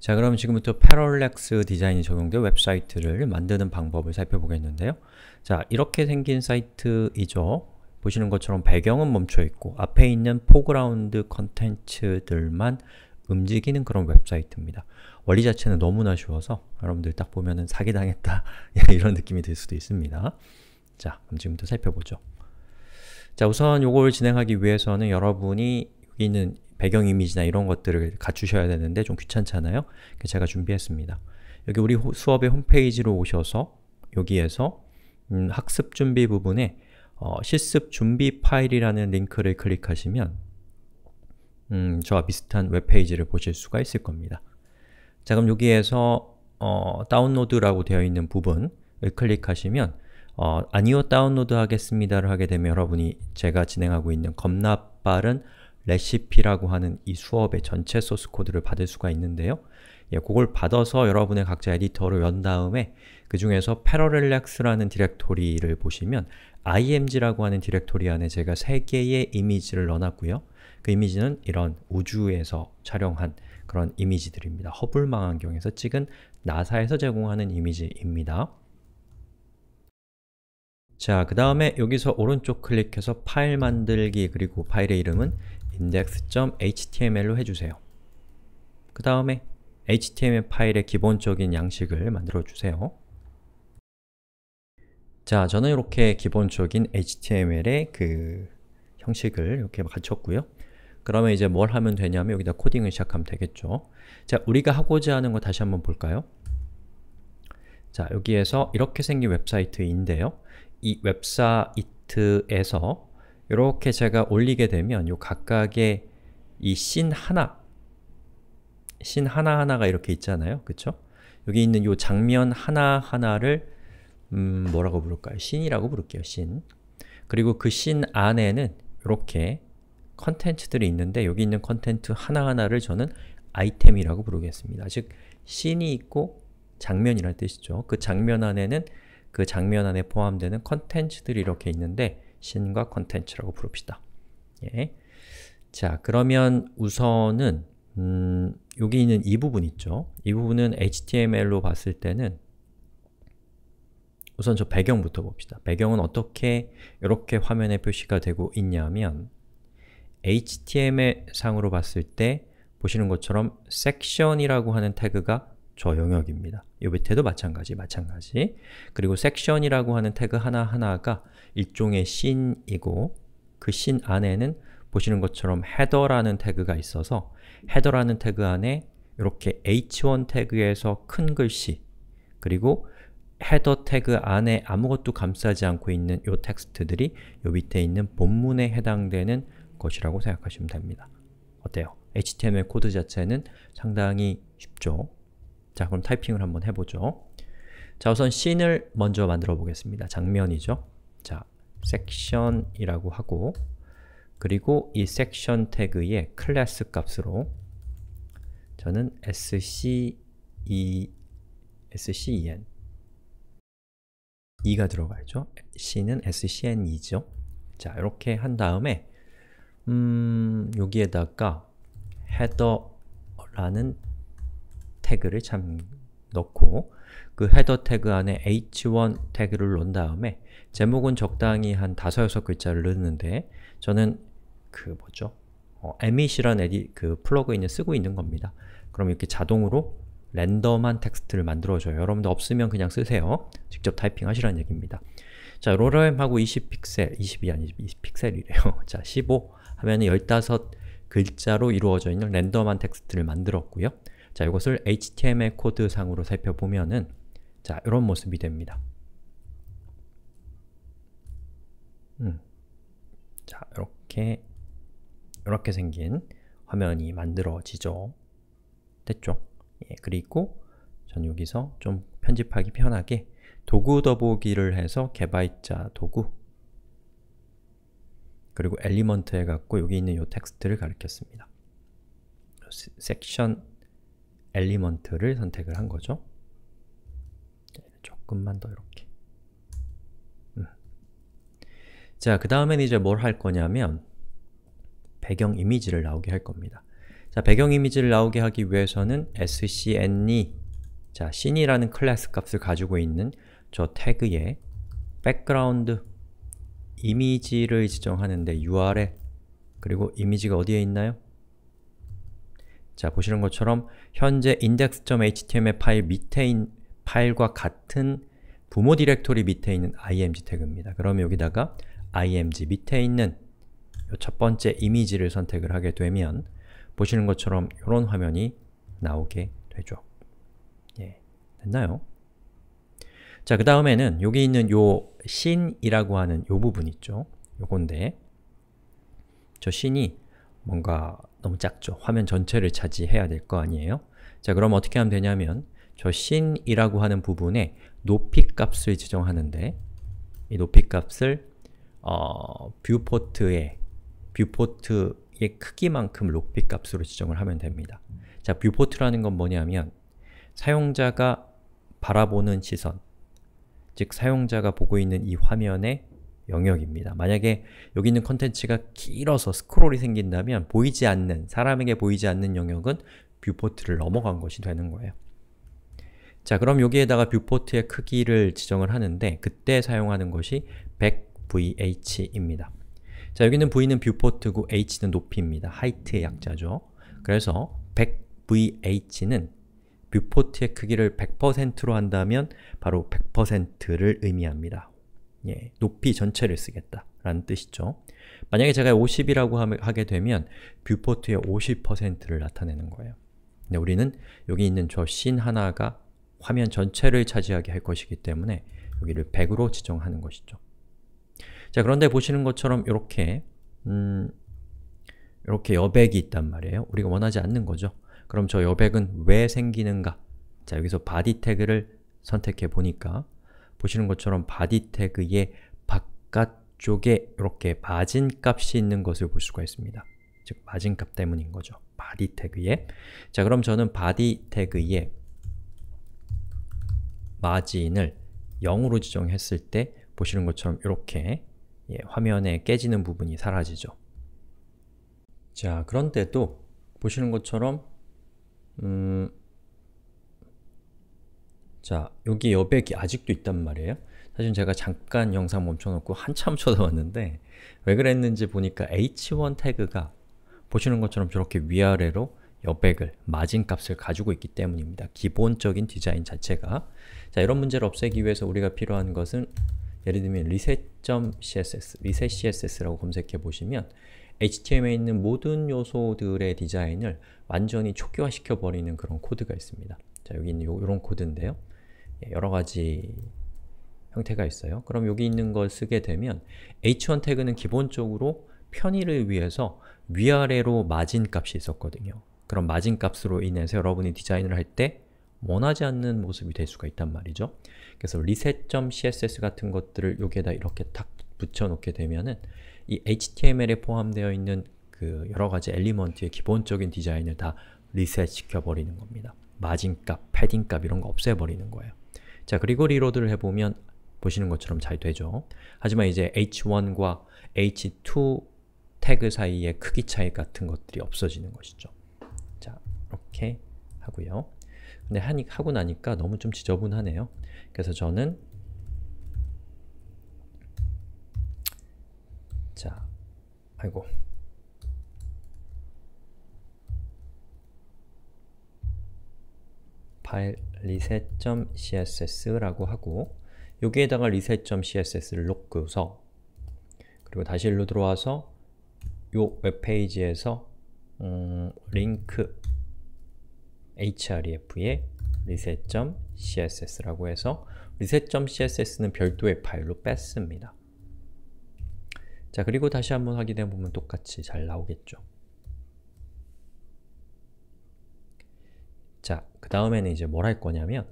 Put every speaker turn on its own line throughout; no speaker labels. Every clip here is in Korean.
자 그럼 지금부터 패럴렉스 디자인이 적용된 웹사이트를 만드는 방법을 살펴보겠는데요. 자 이렇게 생긴 사이트이죠. 보시는 것처럼 배경은 멈춰있고 앞에 있는 포그라운드 컨텐츠들만 움직이는 그런 웹사이트입니다. 원리 자체는 너무나 쉬워서 여러분들 딱 보면은 사기당했다 이런 느낌이 들 수도 있습니다. 자, 그럼 지금부터 살펴보죠. 자, 우선 요걸 진행하기 위해서는 여러분이 여기 있는 배경 이미지나 이런 것들을 갖추셔야 되는데 좀 귀찮잖아요? 제가 준비했습니다. 여기 우리 수업의 홈페이지로 오셔서 여기에서 음, 학습 준비 부분에 어, 실습 준비 파일이라는 링크를 클릭하시면 음, 저와 비슷한 웹페이지를 보실 수가 있을 겁니다. 자 그럼 여기에서 어, 다운로드라고 되어 있는 부분을 클릭하시면 어, 아니요 다운로드 하겠습니다를 하게 되면 여러분이 제가 진행하고 있는 겁나 빠른 레시피라고 하는 이 수업의 전체 소스 코드를 받을 수가 있는데요. 예, 그걸 받아서 여러분의 각자 에디터를 연 다음에 그 중에서 p a r a l l e l x 라는 디렉토리를 보시면 img라고 하는 디렉토리 안에 제가 세개의 이미지를 넣어놨고요. 그 이미지는 이런 우주에서 촬영한 그런 이미지들입니다. 허블 망원경에서 찍은 나사에서 제공하는 이미지입니다. 자, 그 다음에 여기서 오른쪽 클릭해서 파일 만들기 그리고 파일의 이름은 index.html로 해주세요. 그 다음에 html 파일의 기본적인 양식을 만들어주세요. 자, 저는 이렇게 기본적인 HTML의 그 형식을 이렇게 갖췄고요. 그러면 이제 뭘 하면 되냐면 여기다 코딩을 시작하면 되겠죠. 자, 우리가 하고자 하는 거 다시 한번 볼까요? 자, 여기에서 이렇게 생긴 웹사이트인데요. 이 웹사이트에서 이렇게 제가 올리게 되면 요 각각의 이 씬 하나 씬 하나하나가 이렇게 있잖아요. 그쵸? 여기 있는 요 장면 하나하나를 음, 뭐라고 부를까요? 씬이라고 부를게요. 씬. 그리고 그 씬 안에는 이렇게 컨텐츠들이 있는데 여기 있는 컨텐츠 하나하나를 저는 아이템이라고 부르겠습니다. 즉, 씬이 있고 장면이라는 뜻이죠. 그 장면 안에는 그 장면 안에 포함되는 컨텐츠들이 이렇게 있는데 신과 컨텐츠라고 부릅시다. 예. 자, 그러면 우선은 음, 여기 있는 이 부분 있죠? 이 부분은 HTML로 봤을 때는 우선 저 배경부터 봅시다. 배경은 어떻게 이렇게 화면에 표시가 되고 있냐면 HTML 상으로 봤을 때 보시는 것처럼 s e 이라고 하는 태그가 저 영역입니다. 요 밑에도 마찬가지, 마찬가지. 그리고 섹션이라고 하는 태그 하나하나가 일종의 씬이고 그씬 안에는 보시는 것처럼 헤더라는 태그가 있어서 헤더라는 태그 안에 이렇게 h1 태그에서 큰 글씨 그리고 헤더 태그 안에 아무것도 감싸지 않고 있는 요 텍스트들이 요 밑에 있는 본문에 해당되는 것이라고 생각하시면 됩니다. 어때요? HTML 코드 자체는 상당히 쉽죠? 자, 그럼 타이핑을 한번 해보죠. 자, 우선 씬을 먼저 만들어 보겠습니다. 장면이죠. 자, 섹션이라고 하고 그리고 이 섹션 태그의 클래스 값으로 저는 sce, scen 2가 들어가야죠. c는 scn2죠. 자, 이렇게 한 다음에 음, 여기에다가 header라는 태그를 참 넣고 그 헤더 태그 안에 h1 태그를 놓은 다음에 제목은 적당히 한 다섯 여섯 글자를 넣는데 저는 그 뭐죠? 어, emit이란 에디, 그 플러그인을 쓰고 있는 겁니다. 그럼 이렇게 자동으로 랜덤한 텍스트를 만들어줘요. 여러분들 없으면 그냥 쓰세요. 직접 타이핑하시라는 얘기입니다. 자, 로램하고 20픽셀, 20이 아니 지 20픽셀이래요. 자, 15 하면 15 글자로 이루어져 있는 랜덤한 텍스트를 만들었고요. 자, 이것을 HTML 코드 상으로 살펴보면은 자, 이런 모습이 됩니다. 음. 자, 이렇게 이렇게 생긴 화면이 만들어지죠. 됐죠? 예, 그리고 전 여기서 좀 편집하기 편하게 도구 더보기를 해서 개발자 도구 그리고 엘리먼트 해갖고 여기 있는 이 텍스트를 가르켰습니다 섹션 엘리먼트를 선택을 한 거죠. 조금만 더 이렇게. 음. 자, 그 다음엔 이제 뭘 할 거냐면 배경 이미지를 나오게 할 겁니다. 자, 배경 이미지를 나오게 하기 위해서는 scn이 자, 씬이라는 클래스 값을 가지고 있는 저 태그에 background 이미지를 지정하는데 ur에 그리고 이미지가 어디에 있나요? 자, 보시는 것처럼 현재 index.html 파일 밑에 있는 파일과 같은 부모 디렉토리 밑에 있는 img 태그입니다. 그러면 여기다가 img 밑에 있는 첫 번째 이미지를 선택을 하게 되면 보시는 것처럼 이런 화면이 나오게 되죠. 예, 됐나요? 자, 그 다음에는 여기 있는 요 신이라고 하는 요 부분 있죠? 요건데 저 신이 뭔가 너무 작죠. 화면 전체를 차지해야 될 거 아니에요? 자, 그럼 어떻게 하면 되냐면 저 신이라고 하는 부분에 높이 값을 지정하는데 이 높이 값을 어, 뷰포트의 뷰포트의 크기만큼 높이 값으로 지정을 하면 됩니다. 자, 뷰포트라는 건 뭐냐면 사용자가 바라보는 시선 즉 사용자가 보고 있는 이 화면의 영역입니다. 만약에 여기 있는 컨텐츠가 길어서 스크롤이 생긴다면 보이지 않는, 사람에게 보이지 않는 영역은 뷰포트를 넘어간 것이 되는 거예요. 자, 그럼 여기에다가 뷰포트의 크기를 지정을 하는데 그때 사용하는 것이 100vh입니다. 자, 여기는 v는 뷰포트고 h는 높이입니다. 하이트의 약자죠. 그래서 100vh는 뷰포트의 크기를 100%로 한다면 바로 100%를 의미합니다. 예, 높이 전체를 쓰겠다라는 뜻이죠. 만약에 제가 50이라고 하게 되면 뷰포트의 50%를 나타내는 거예요. 근데 우리는 여기 있는 저씬 하나가 화면 전체를 차지하게 할 것이기 때문에 여기를 100으로 지정하는 것이죠. 자, 그런데 보시는 것처럼 이렇게 음, 이렇게 여백이 있단 말이에요. 우리가 원하지 않는 거죠. 그럼 저 여백은 왜 생기는가? 자, 여기서 body 태그를 선택해 보니까 보시는 것처럼 body 태그의 바깥쪽에 이렇게 마진 값이 있는 것을 볼 수가 있습니다. 즉, 마진 값 때문인 거죠. body 태그에 자, 그럼 저는 body 태그에 마진을 0으로 지정했을 때 보시는 것처럼 이렇게 예, 화면에 깨지는 부분이 사라지죠. 자, 그런데도 보시는 것처럼 음, 자, 여기 여백이 아직도 있단 말이에요. 사실 제가 잠깐 영상 멈춰놓고 한참 쳐다봤는데 왜 그랬는지 보니까 h1 태그가 보시는 것처럼 저렇게 위아래로 여백을, 마진 값을 가지고 있기 때문입니다. 기본적인 디자인 자체가 자, 이런 문제를 없애기 위해서 우리가 필요한 것은 예를 들면 reset.css, reset.css라고 검색해 보시면 HTML에 있는 모든 요소들의 디자인을 완전히 초기화시켜 버리는 그런 코드가 있습니다. 자, 여기 있는 요, 런 코드인데요. 여러 가지 형태가 있어요. 그럼 여기 있는 걸 쓰게 되면 h1 태그는 기본적으로 편의를 위해서 위아래로 마진값이 있었거든요. 그런 마진값으로 인해서 여러분이 디자인을 할 때 원하지 않는 모습이 될 수가 있단 말이죠. 그래서 reset.css 같은 것들을 여기에다 이렇게 탁 붙여놓게 되면은 이 HTML에 포함되어 있는 그 여러 가지 엘리먼트의 기본적인 디자인을 다 리셋시켜버리는 겁니다. 마진값, 패딩값 이런 거 없애버리는 거예요. 자, 그리고 리로드를 해보면 보시는 것처럼 잘 되죠. 하지만 이제 h1과 h2 태그 사이의 크기 차이 같은 것들이 없어지는 것이죠. 자, 이렇게 하고요. 근데 하니, 하고 나니까 너무 좀 지저분하네요. 그래서 저는 자, 아이고 파일 reset.css라고 하고 여기에다가 reset.css를 놓고서 그리고 다시 일로 들어와서 요 웹페이지에서 음, 링크 href에 reset.css라고 해서 reset.css는 별도의 파일로 뺐습니다. 자 그리고 다시 한번 확인해보면 똑같이 잘 나오겠죠. 다음에는 이제 뭘 할 거냐면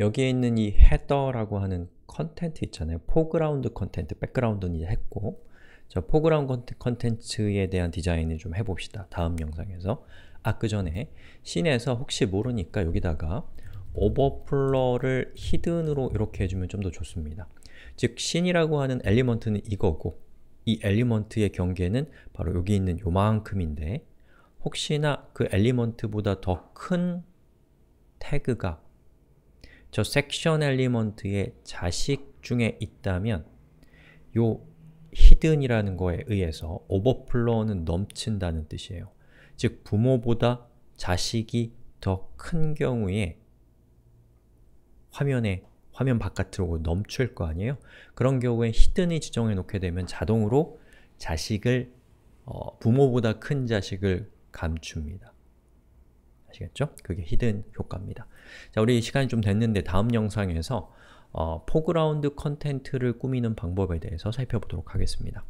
여기에 있는 이 헤더라고 하는 컨텐트 있잖아요. 포그라운드 컨텐트, 백그라운드는 이제 했고 저 포그라운드 컨텐츠에 대한 디자인을 좀 해봅시다. 다음 영상에서 아, 그 전에 씬에서 혹시 모르니까 여기다가 오버플러를 히든으로 이렇게 해주면 좀 더 좋습니다. 즉, 씬이라고 하는 엘리먼트는 이거고 이 엘리먼트의 경계는 바로 여기 있는 요만큼인데 혹시나 그 엘리먼트보다 더 큰 태그가 저 섹션 엘리먼트의 자식 중에 있다면 요 히든이라는 거에 의해서 오버플로우는 넘친다는 뜻이에요. 즉 부모보다 자식이 더 큰 경우에 화면에 화면 바깥으로 넘칠 거 아니에요? 그런 경우에 히든이 지정해 놓게 되면 자동으로 자식을 어, 부모보다 큰 자식을 감춥니다. 아시겠죠? 그게 히든 효과입니다. 자, 우리 시간이 좀 됐는데 다음 영상에서 어, 포그라운드 컨텐츠를 꾸미는 방법에 대해서 살펴보도록 하겠습니다.